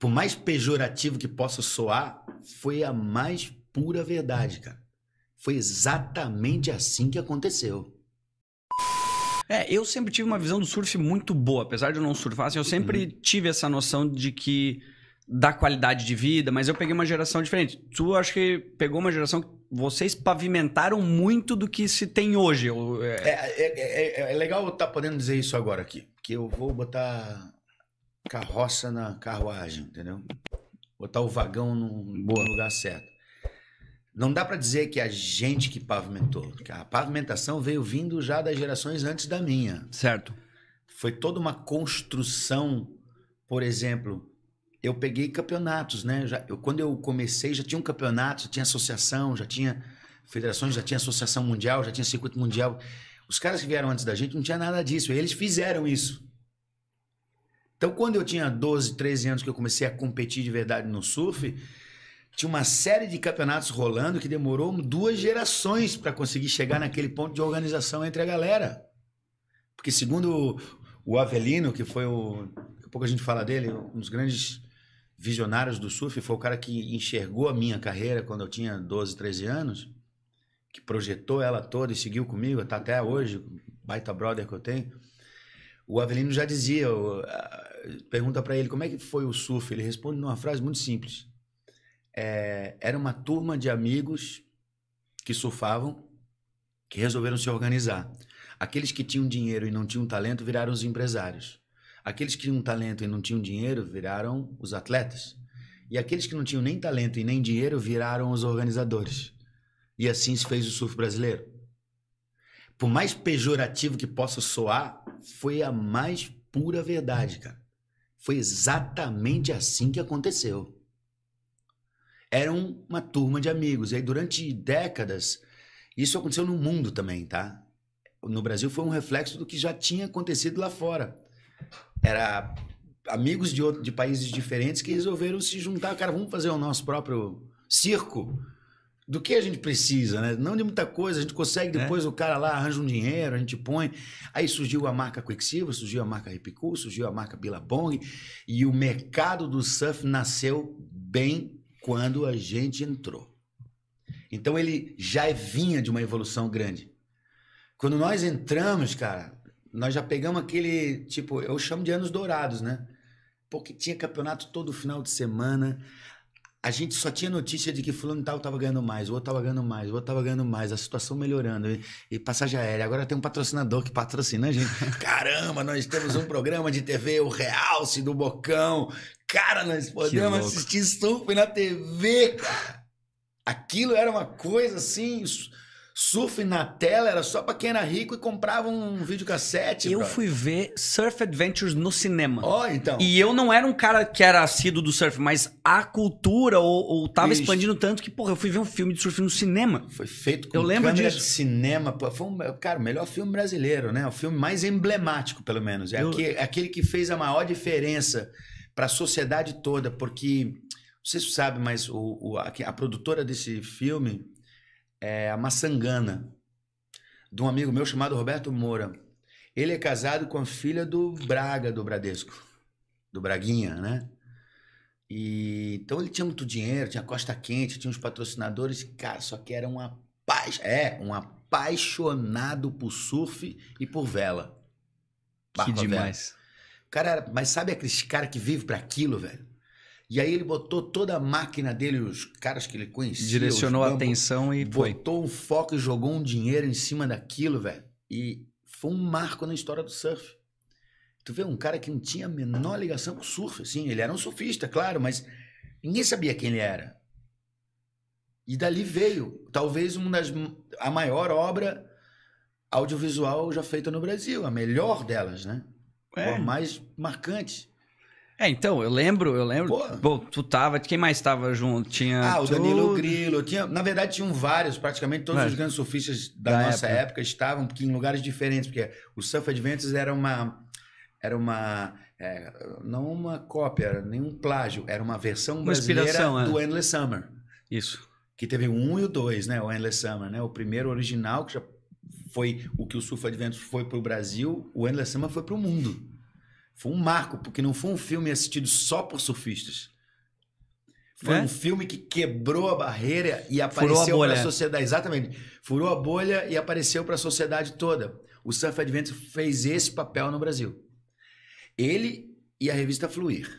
por mais pejorativo que possa soar, foi a mais pura verdade, cara. Foi exatamente assim que aconteceu. É, eu sempre tive uma visão do surf muito boa, apesar de eu não surfar, assim, eu sempre uhum. tive essa noção de que da qualidade de vida, mas eu peguei uma geração diferente. Tu acho que pegou uma geração que vocês pavimentaram muito do que se tem hoje. Eu, é? É, é... é, é, é... legal eu estar tá podendo dizer isso agora aqui, porque eu vou botar carroça na carruagem, entendeu? Botar o vagão no Boa. lugar certo. Não dá para dizer que é a gente que pavimentou. A pavimentação veio vindo já das gerações antes da minha. Certo. Foi toda uma construção, por exemplo, eu peguei campeonatos, né? Já, eu, quando eu comecei, já tinha um campeonato, já tinha associação, já tinha federações, já tinha associação mundial, já tinha circuito mundial. Os caras que vieram antes da gente não tinha nada disso. Eles fizeram isso. Então, quando eu tinha 12, 13 anos que eu comecei a competir de verdade no surf, tinha uma série de campeonatos rolando que demorou duas gerações para conseguir chegar naquele ponto de organização entre a galera. Porque segundo o Avelino, que foi o. Daqui a pouco a gente fala dele, um dos grandes visionários do surf, foi o cara que enxergou a minha carreira quando eu tinha 12, 13 anos, que projetou ela toda e seguiu comigo, tá até hoje, baita brother que eu tenho. O Avelino já dizia, pergunta para ele como é que foi o surf. Ele responde numa frase muito simples. É, era uma turma de amigos que surfavam, que resolveram se organizar. Aqueles que tinham dinheiro e não tinham talento viraram os empresários. Aqueles que tinham talento e não tinham dinheiro viraram os atletas. E aqueles que não tinham nem talento e nem dinheiro viraram os organizadores. E assim se fez o surf brasileiro. Por mais pejorativo que possa soar, foi a mais pura verdade, cara. Foi exatamente assim que aconteceu. Era uma turma de amigos. E aí, durante décadas, isso aconteceu no mundo também, tá? No Brasil foi um reflexo do que já tinha acontecido lá fora. Era amigos de, outro, de países diferentes que resolveram se juntar. Cara, vamos fazer o nosso próprio circo do que a gente precisa, né? Não de muita coisa, a gente consegue é. depois é. o cara lá arranja um dinheiro, a gente põe. Aí surgiu a marca Quicksilver, surgiu a marca Ripicu, surgiu a marca Billabong e o mercado do surf nasceu bem quando a gente entrou. Então ele já vinha de uma evolução grande. Quando nós entramos, cara, nós já pegamos aquele, tipo, eu chamo de anos dourados, né? Porque tinha campeonato todo final de semana, a gente só tinha notícia de que fulano tal tava ganhando mais, o outro tava ganhando mais, o outro tava ganhando mais, a situação melhorando. E, e, passagem aérea. Agora tem um patrocinador que patrocina a gente. Caramba, nós temos um programa de TV, o Realce do Bocão. Cara, nós podemos assistir surf na TV, Aquilo era uma coisa assim. Isso Surf na tela era só pra quem era rico e comprava um videocassete. Eu fui ver Surf Adventures no cinema. Ó, oh, então. E eu não era um cara que era assíduo do surf, mas a cultura ou, ou tava Isso. expandindo tanto que, porra, eu fui ver um filme de surf no cinema. Foi feito com eu lembro disso. de cinema. foi um, cara, o melhor filme brasileiro, né? O filme mais emblemático, pelo menos. É eu... aquele, é aquele que fez a maior diferença para a sociedade toda, porque, não sei se você sabe, mas o, o a, a produtora desse filme é, a Maçangana, de um amigo meu chamado Roberto Moura. Ele é casado com a filha do Braga, do Bradesco, do Braguinha, né? E, então ele tinha muito dinheiro, tinha Costa Quente, tinha uns patrocinadores, cara, só que era uma apa é, um apaixonado por surf e por vela. Barco que demais. Vela. Cara, mas sabe aqueles cara que vive para aquilo, velho? E aí ele botou toda a máquina dele, os caras que ele conhecia. Direcionou a atenção e botou foi. Botou um foco e jogou um dinheiro em cima daquilo, velho. E foi um marco na história do surf. Tu vê um cara que não tinha a menor ligação com o surf, assim. Ele era um surfista, claro, mas ninguém sabia quem ele era. E dali veio, talvez uma das a maior obra audiovisual já feita no Brasil, a melhor delas, né? É. a mais marcante. É, então, eu lembro, eu lembro. Pô. Bom, tu tava, quem mais tava junto? Tinha. Ah, o tu... Danilo Grilo. Tinha, na verdade, tinham vários, praticamente todos Mas, é. os grandes surfistas da, da nossa época. época. estavam, porque em lugares diferentes, porque o Surf Adventures era uma. Era uma. É, não uma cópia, nenhum plágio, era uma versão uma brasileira é. do é. Endless Summer. Isso. Que teve um e o dois, né? O Endless Summer, né? O primeiro original, que já foi o que o Surf Adventures foi para o Brasil, o Endless Summer foi para o mundo. Foi um marco, porque não foi um filme assistido só por surfistas. Foi né? um filme que quebrou a barreira e apareceu para a sociedade. Exatamente. Furou a bolha e apareceu para a sociedade toda. O Surf Adventure fez esse papel no Brasil. Ele e a revista Fluir.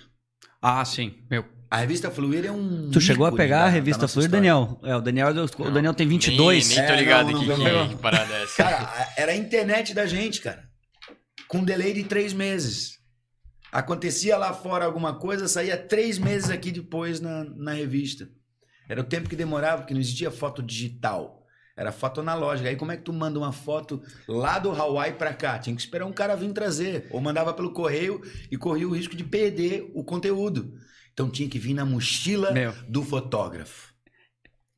Ah, sim. Meu. A revista Fluir é um. Tu chegou a pegar da, a revista Fluir, história. Daniel? É, o Daniel, é o não, Daniel tem 22. Nem, nem tô é, ligado é, não, não, que, que, que parada é essa. Cara, era a internet da gente, cara. Com um delay de três meses. Acontecia lá fora alguma coisa, saía três meses aqui depois na, na revista. Era o tempo que demorava, porque não existia foto digital. Era foto analógica. Aí como é que tu manda uma foto lá do Hawaii para cá? Tinha que esperar um cara vir trazer. Ou mandava pelo correio e corria o risco de perder o conteúdo. Então tinha que vir na mochila Meu. do fotógrafo.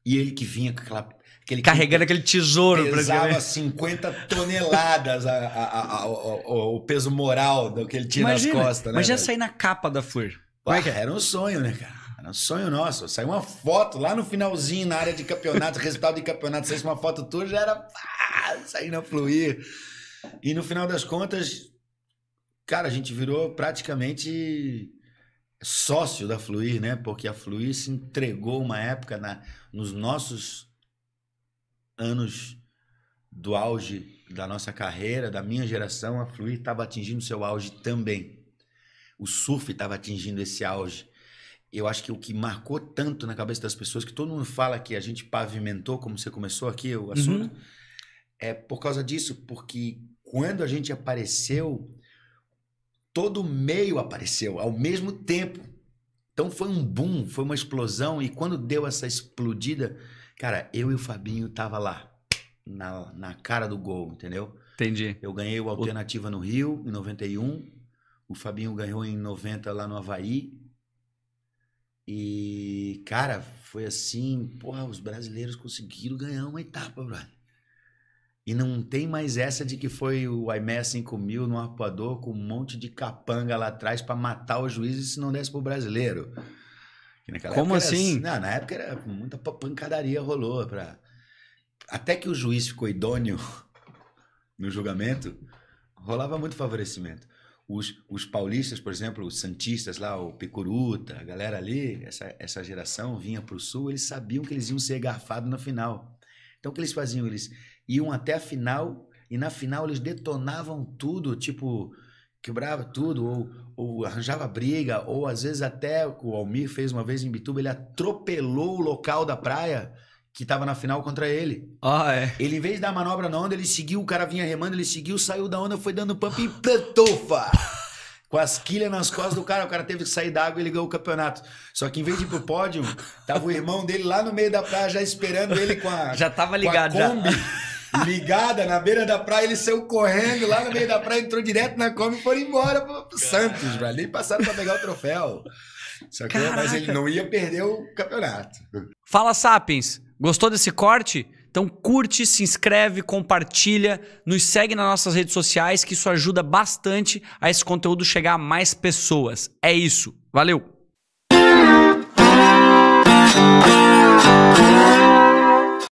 E ele que vinha com aquela Aquele Carregando aquele tesouro. Pesava 50 né? toneladas a, a, a, o, o, peso moral do que ele tinha imagina, nas costas. Né, Mas já sair na capa da Flor. É Ué, é? era um sonho, né, cara? Era um sonho nosso. Saiu uma foto lá no finalzinho, na área de campeonato, resultado de campeonato, saísse uma foto tua, já era ah, saindo a fluir. E no final das contas, cara, a gente virou praticamente sócio da Fluir, né? Porque a Fluir se entregou uma época na, nos nossos anos do auge da nossa carreira, da minha geração, a Fluir estava atingindo seu auge também. O surf estava atingindo esse auge. Eu acho que o que marcou tanto na cabeça das pessoas, que todo mundo fala que a gente pavimentou, como você começou aqui o uhum. assunto, uhum. é por causa disso, porque quando a gente apareceu, todo o meio apareceu ao mesmo tempo. Então foi um boom, foi uma explosão, e quando deu essa explodida, Cara, eu e o Fabinho tava lá, na, na cara do gol, entendeu? Entendi. Eu ganhei o Alternativa no Rio, em 91. O Fabinho ganhou em 90 lá no Havaí. E, cara, foi assim, porra, os brasileiros conseguiram ganhar uma etapa, brother. E não tem mais essa de que foi o IMEA 5000 no arpoador com um monte de capanga lá atrás para matar o juiz se não desse pro brasileiro. Como assim? Era, assim, não, na época era muita pancadaria rolou. para Até que o juiz ficou idôneo no julgamento, rolava muito favorecimento. Os, os paulistas, por exemplo, os santistas lá, o Picuruta, a galera ali, essa, essa geração vinha para o sul, eles sabiam que eles iam ser garfados na final. Então o que eles faziam? Eles iam até a final e na final eles detonavam tudo, tipo quebrava tudo, ou, ou, arranjava briga, ou às vezes até o Almir fez uma vez em Bituba, ele atropelou o local da praia que tava na final contra ele. Ah, é. Ele, em vez da manobra na onda, ele seguiu, o cara vinha remando, ele seguiu, saiu da onda, foi dando pump e plantoufa. Com as quilhas nas costas do cara, o cara teve que sair d'água e ele ganhou o campeonato. Só que em vez de ir pro pódio, tava o irmão dele lá no meio da praia já esperando ele com a. Já tava ligado, com a Kombi. já. ligada na beira da praia, ele saiu correndo lá no meio da praia, entrou direto na Kombi e foram embora pro Santos, ali passaram pra pegar o troféu. Só que, mas ele não ia perder o campeonato. Fala, Sapiens. Gostou desse corte? Então curte, se inscreve, compartilha, nos segue nas nossas redes sociais, que isso ajuda bastante a esse conteúdo chegar a mais pessoas. É isso. Valeu!